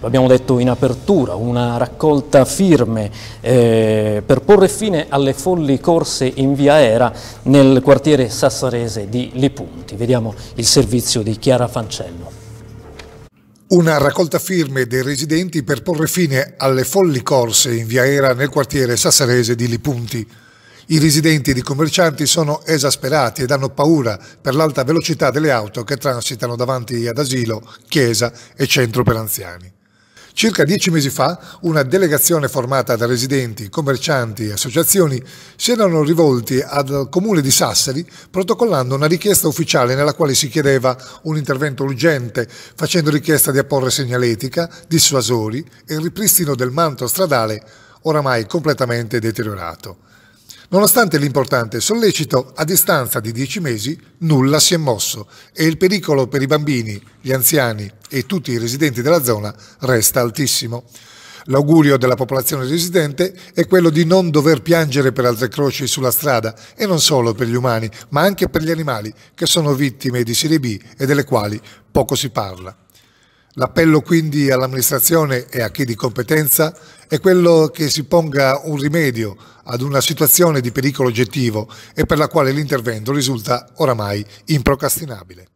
lo abbiamo detto in apertura, una raccolta firme eh, per porre fine alle folli corse in via Era nel quartiere sassarese di Lipunti. Vediamo il servizio di Chiara Fancello. Una raccolta firme dei residenti per porre fine alle folli corse in via Era nel quartiere sassarese di Lipunti. I residenti ed i commercianti sono esasperati ed hanno paura per l'alta velocità delle auto che transitano davanti ad asilo, chiesa e centro per anziani. Circa dieci mesi fa una delegazione formata da residenti, commercianti e associazioni si erano rivolti al comune di Sassari protocollando una richiesta ufficiale nella quale si chiedeva un intervento urgente facendo richiesta di apporre segnaletica, dissuasori e il ripristino del manto stradale oramai completamente deteriorato. Nonostante l'importante sollecito, a distanza di dieci mesi nulla si è mosso e il pericolo per i bambini, gli anziani e tutti i residenti della zona resta altissimo. L'augurio della popolazione residente è quello di non dover piangere per altre croci sulla strada e non solo per gli umani, ma anche per gli animali che sono vittime di Serie B e delle quali poco si parla. L'appello quindi all'amministrazione e a chi di competenza è quello che si ponga un rimedio ad una situazione di pericolo oggettivo e per la quale l'intervento risulta oramai improcrastinabile.